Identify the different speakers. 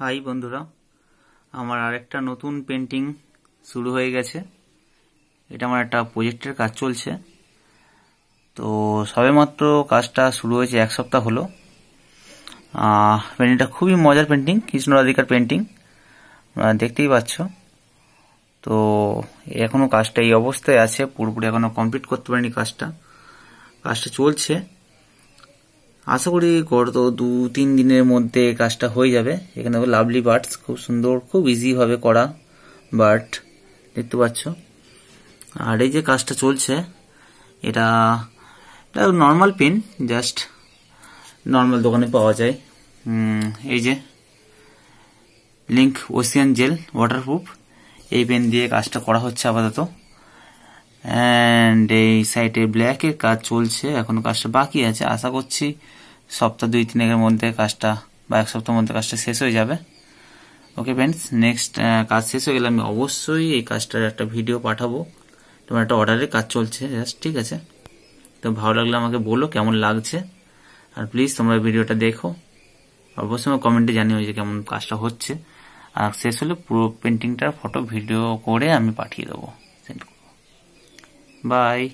Speaker 1: High বন্ধুরা আমার আরেকটা নতুন পেন্টিং শুরু হয়ে গেছে এটা আমার একটা প্রজেক্টের কাজ চলছে তো সবেমাত্র কাজটা শুরু হয়েছে এক সপ্তাহ হলো পেন্টিংটা খুবই মজার পেন্টিং কৃষ্ণ রাধিকার পেন্টিং দেখতেই পাচ্ছ তো এখনও কাজটা এই অবস্থায় আছে পুরোপুরি এখনও কমপ্লিট করতে পারিনি কাজটা কাজটা চলছে আশা করি গত দু তিন দিনের মধ্যে কাজটা হয়ে যাবে এখানে লাভলি বার্ডস খুব সুন্দর খুব ইজিভাবে করা বার্ড দেখতে পাচ্ছ আর এই যে কাজটা চলছে এটা এটা নর্মাল পেন জাস্ট নর্মাল দোকানে পাওয়া যায় এই যে লিঙ্ক ওসিয়ান জেল ওয়াটারপ্রুফ এই পেন দিয়ে কাজটা করা হচ্ছে আপাতত অ্যান্ড এই সাইটে ব্ল্যাকের কাজ চলছে এখনো কাজটা বাকি আছে আশা করছি সপ্তাহ দুই তিনের মধ্যে কাজটা বা এক সপ্তাহের মধ্যে কাজটা শেষ হয়ে যাবে ওকে ফ্রেন্ডস নেক্সট কাজ শেষ হয়ে গেলে আমি অবশ্যই এই কাজটার একটা ভিডিও পাঠাবো তোমার একটা অর্ডারের কাজ চলছে জাস্ট ঠিক আছে তো ভালো লাগলে আমাকে বলো কেমন লাগছে আর প্লিজ তোমরা ভিডিওটা দেখো অবশ্যই আমার কমেন্টে জানিও যে কেমন কাজটা হচ্ছে আর শেষ হলে পুরো পেন্টিংটার ফটো ভিডিও করে আমি পাঠিয়ে দেবো Bye.